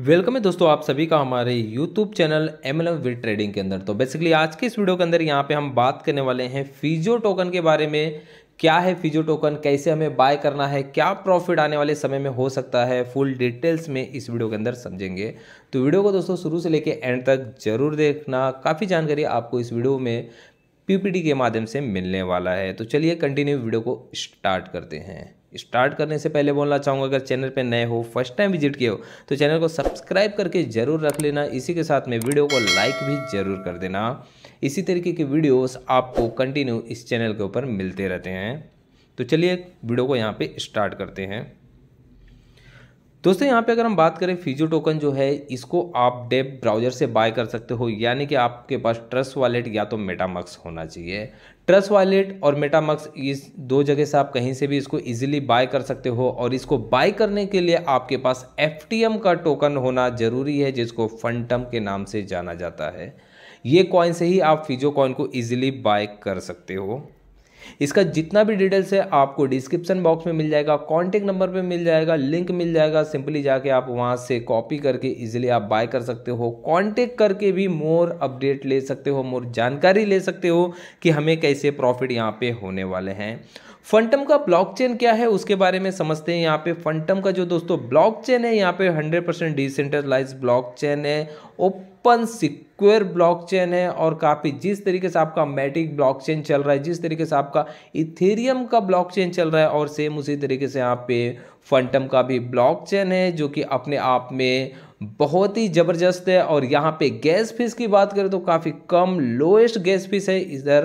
welcome है दोस्तों आप सभी का हमारे YouTube channel M L with trading के अंदर तो बेसिकली आज के इस वीडियो के अंदर यहाँ पे हम बात करने वाले हैं फिजियो टोकन के बारे में क्या है फिजियो टोकन कैसे हमें बाय करना है क्या प्रॉफिट आने वाले समय में हो सकता है फुल डिटेल्स में इस वीडियो के अंदर समझेंगे तो वीडियो को दोस्तों शुरू से लेकर एंड तक जरूर देखना काफ़ी जानकारी आपको इस वीडियो में पीपीटी के माध्यम से मिलने वाला है तो चलिए कंटिन्यू वीडियो को स्टार्ट करते हैं स्टार्ट करने से पहले बोलना चाहूँगा अगर चैनल पर नए हो फर्स्ट टाइम विजिट किए हो तो चैनल को सब्सक्राइब करके ज़रूर रख लेना इसी के साथ में वीडियो को लाइक भी ज़रूर कर देना इसी तरीके के वीडियोस आपको कंटिन्यू इस चैनल के ऊपर मिलते रहते हैं तो चलिए वीडियो को यहाँ पे स्टार्ट करते हैं दोस्तों यहाँ पे अगर हम बात करें फिजो टोकन जो है इसको आप डेप ब्राउजर से बाय कर सकते हो यानी कि आपके पास ट्रस्ट वॉलेट या तो मेटामक्स होना चाहिए ट्रस्ट वॉलेट और मेटामक्स इस दो जगह से आप कहीं से भी इसको इजीली बाय कर सकते हो और इसको बाय करने के लिए आपके पास एफ का टोकन होना ज़रूरी है जिसको फंटम के नाम से जाना जाता है ये कॉइन से ही आप फिजो कॉइन को ईजिली बाय कर सकते हो इसका जितना भी डिटेल्स है आपको डिस्क्रिप्शन बॉक्स में मिल जाएगा कॉन्टैक्ट नंबर पे मिल जाएगा लिंक मिल जाएगा सिंपली जाके आप वहाँ से कॉपी करके इजिली आप बाय कर सकते हो कॉन्टैक्ट करके भी मोर अपडेट ले सकते हो मोर जानकारी ले सकते हो कि हमें कैसे प्रॉफिट यहाँ पे होने वाले हैं फंटम का ब्लॉकचेन क्या है उसके बारे में समझते हैं यहाँ पे फंटम का जो दोस्तों ब्लॉकचेन है यहाँ पे 100 परसेंट डिसेंट्रलाइज ब्लॉक है ओपन सिक्योर ब्लॉकचेन है और काफ़ी जिस तरीके से आपका मैटिक ब्लॉकचेन चल रहा है जिस तरीके से आपका इथेरियम का ब्लॉकचेन चल रहा है और सेम उसी तरीके से यहाँ पे फंटम का भी ब्लॉकचेन है जो कि अपने आप में बहुत ही ज़बरदस्त है और यहाँ पे गैस फीस की बात करें तो काफ़ी कम लोएस्ट गैस फीस है इधर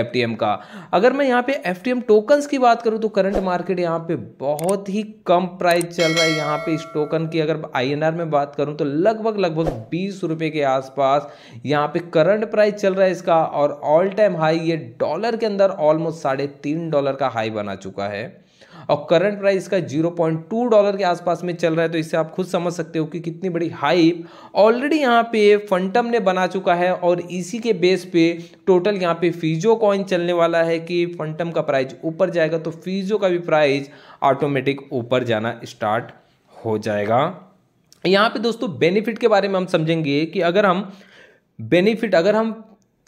एफ का अगर मैं यहाँ पे एफ टोकन्स की बात करूँ तो करंट मार्केट यहाँ पे बहुत ही कम प्राइस चल रहा है यहाँ पे इस टोकन की अगर आईएनआर में बात करूँ तो लगभग लगभग बीस रुपये के आसपास यहाँ पे करंट प्राइस चल रहा है इसका और ऑल टाइम हाई ये डॉलर के अंदर ऑलमोस्ट साढ़े तीन डॉलर का हाई बना चुका है और करंट प्राइस इसका जीरो पॉइंट टू डॉलर के आसपास में चल रहा है तो इससे आप खुद समझ सकते हो कि कितनी बड़ी हाइप ऑलरेडी यहाँ पे फंटम ने बना चुका है और इसी के बेस पे टोटल यहाँ पे फीजो कॉइन चलने वाला है कि फंटम का प्राइस ऊपर जाएगा तो फीजो का भी प्राइस ऑटोमेटिक ऊपर जाना स्टार्ट हो जाएगा यहाँ पे दोस्तों बेनिफिट के बारे में हम समझेंगे कि अगर हम बेनिफिट अगर हम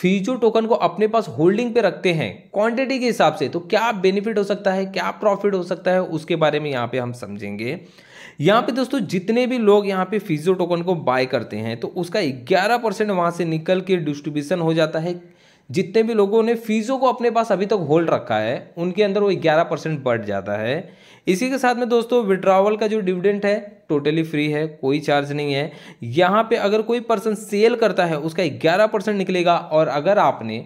फ्यूचर टोकन को अपने पास होल्डिंग पे रखते हैं क्वांटिटी के हिसाब से तो क्या बेनिफिट हो सकता है क्या प्रॉफिट हो सकता है उसके बारे में यहाँ पे हम समझेंगे यहाँ पे दोस्तों जितने भी लोग यहाँ पे फ्यूचर टोकन को बाय करते हैं तो उसका 11 परसेंट वहाँ से निकल के डिस्ट्रीब्यूशन हो जाता है जितने भी लोगों ने फीसों को अपने पास अभी तक होल्ड रखा है उनके अंदर वो ग्यारह परसेंट बढ़ जाता है इसी के साथ में दोस्तों विड्रावल का जो डिविडेंट है टोटली फ्री है कोई चार्ज नहीं है यहाँ पे अगर कोई पर्सन सेल करता है उसका ग्यारह परसेंट निकलेगा और अगर आपने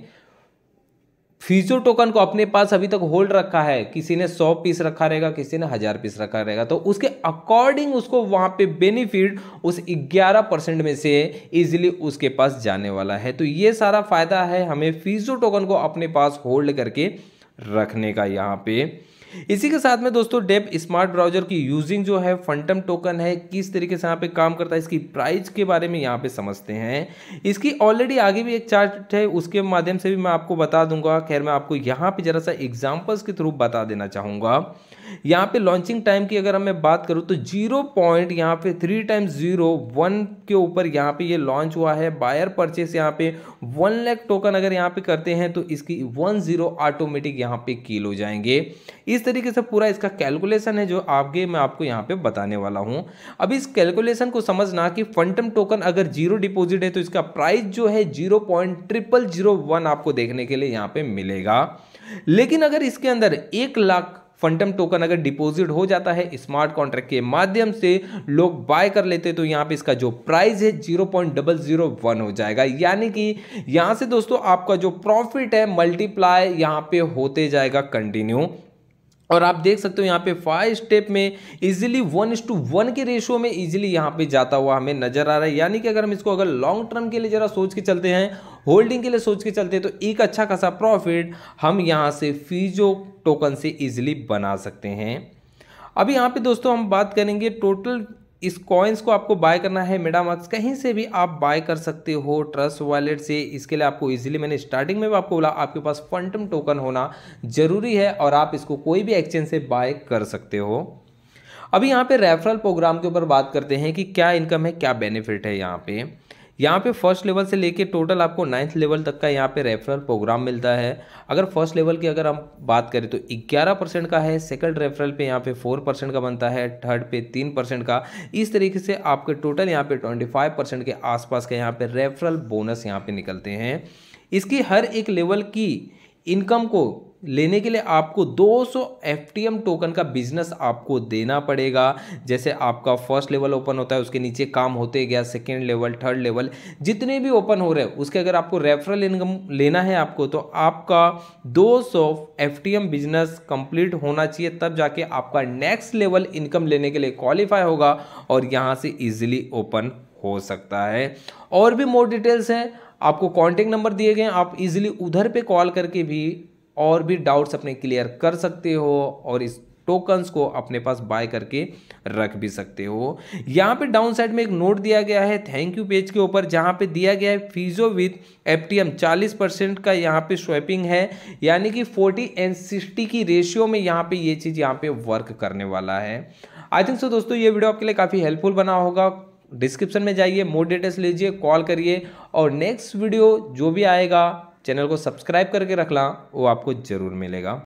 फ्यूचर टोकन को अपने पास अभी तक होल्ड रखा है किसी ने सौ पीस रखा रहेगा किसी ने हजार पीस रखा रहेगा तो उसके अकॉर्डिंग उसको वहां पे बेनिफिट उस 11 परसेंट में से इजीली उसके पास जाने वाला है तो ये सारा फायदा है हमें फ्यूचर टोकन को अपने पास होल्ड करके रखने का यहाँ पे इसी के साथ में दोस्तों डेप स्मार्ट ब्राउजर की यूजिंग जो है फंटम टोकन है किस तरीके से यहाँ पे काम करता है इसकी प्राइस के बारे में यहाँ पे समझते हैं इसकी ऑलरेडी आगे भी एक चार्ट है उसके माध्यम से भी मैं आपको बता दूंगा खैर मैं आपको यहाँ पे जरा सा एग्जाम्पल्स के थ्रू बता देना चाहूँगा यहाँ पे लॉन्चिंग टाइम की अगर हमें बात करूँ तो जीरो पॉइंट यहाँ पे थ्री टाइम जीरो वन के ऊपर यहाँ पे ये लॉन्च हुआ है बायर परचेस यहाँ पे वन लैख टोकन अगर यहाँ पे करते हैं तो इसकी वन जीरो ऑटोमेटिक यहाँ पे कील हो जाएंगे इस इस तरीके से पूरा इसका कैलकुलेशन है जो आपके मैं आपको यहाँ पे बताने वाला हूँ अब इस कैलकुलेशन को समझना कि फंटम टोकन अगर जीरो डिपॉजिट है तो इसका प्राइस जो है zero point triple zero one आपको देखने के लिए यहाँ पे मिलेगा लेकिन अगर इसके अंदर एक लाख फंटम टोकन अगर डिपॉजिट हो जाता है स्मार्ट कॉन्ट्रैक्ट के माध्यम से लोग बाय कर लेते तो यहाँ पे इसका जो प्राइस है zero point double zero one हो जाएगा यानी कि यहाँ से दोस्तों आपका जो प्रॉफिट है मल्टीप्लाई यहाँ पे होते जाएगा कंटिन्यू और आप देख सकते हो यहाँ पे फाइव स्टेप में easily one is to one के रेशियो में इजीली यहाँ पे जाता हुआ हमें नजर आ रहा है यानी कि अगर हम इसको अगर लॉन्ग टर्म के लिए जरा सोच के चलते हैं होल्डिंग के लिए सोच के चलते हैं तो एक अच्छा खासा प्रॉफिट हम यहाँ से फीजो टोकन से इजीली बना सकते हैं अभी यहाँ पे दोस्तों हम बात करेंगे टोटल इस कॉइन्स को आपको बाय करना है मेडामाक्स कहीं से भी आप बाय कर सकते हो ट्रस्ट वॉलेट से इसके लिए आपको इजीली मैंने स्टार्टिंग में भी आपको बोला आपके पास फंटम टोकन होना जरूरी है और आप इसको कोई भी एक्सचेंज से बाय कर सकते हो अभी यहाँ पे रेफरल प्रोग्राम के ऊपर बात करते हैं कि क्या इनकम है क्या बेनिफिट है यहाँ पे यहाँ पे फर्स्ट लेवल से लेके टोटल आपको नाइन्थ लेवल तक का यहाँ पे रेफरल प्रोग्राम मिलता है अगर फर्स्ट लेवल की अगर हम बात करें तो 11 परसेंट का है सेकंड रेफरल पे यहाँ पे 4 परसेंट का बनता है थर्ड पे 3 परसेंट का इस तरीके से आपके टोटल यहाँ पे 25 परसेंट के आसपास का यहाँ पे रेफरल बोनस यहाँ पे निकलते हैं इसकी हर एक लेवल की इनकम को लेने के लिए आपको 200 सौ टोकन का बिजनेस आपको देना पड़ेगा जैसे आपका फर्स्ट लेवल ओपन होता है उसके नीचे काम होते गया सेकेंड लेवल थर्ड लेवल जितने भी ओपन हो रहे हैं उसके अगर आपको रेफरल इनकम लेना है आपको तो आपका 200 सौ बिजनेस कंप्लीट होना चाहिए तब जाके आपका नेक्स्ट लेवल इनकम लेने के लिए क्वालिफाई होगा और यहाँ से ईजिली ओपन हो सकता है और भी मोर डिटेल्स हैं आपको कॉन्टेक्ट नंबर दिए गए आप इजीली उधर पे कॉल करके भी और भी डाउट्स अपने क्लियर कर सकते हो और इस टोकन्स को अपने पास बाय करके रख भी सकते हो यहाँ पे डाउन साइड में एक नोट दिया गया है थैंक यू पेज के ऊपर जहाँ पे दिया गया है फीजो विथ एफ टी एम चालीस परसेंट का यहाँ पे स्वैपिंग है यानी कि फोर्टी एंड सिक्सटी की रेशियो में यहाँ पे ये चीज़ यहाँ पे वर्क करने वाला है आई थिंक सो दोस्तों ये वीडियो आपके लिए काफ़ी हेल्पफुल बना होगा डिस्क्रिप्शन में जाइए मोर डिटेल्स लीजिए कॉल करिए और नेक्स्ट वीडियो जो भी आएगा चैनल को सब्सक्राइब करके रख ला वो आपको ज़रूर मिलेगा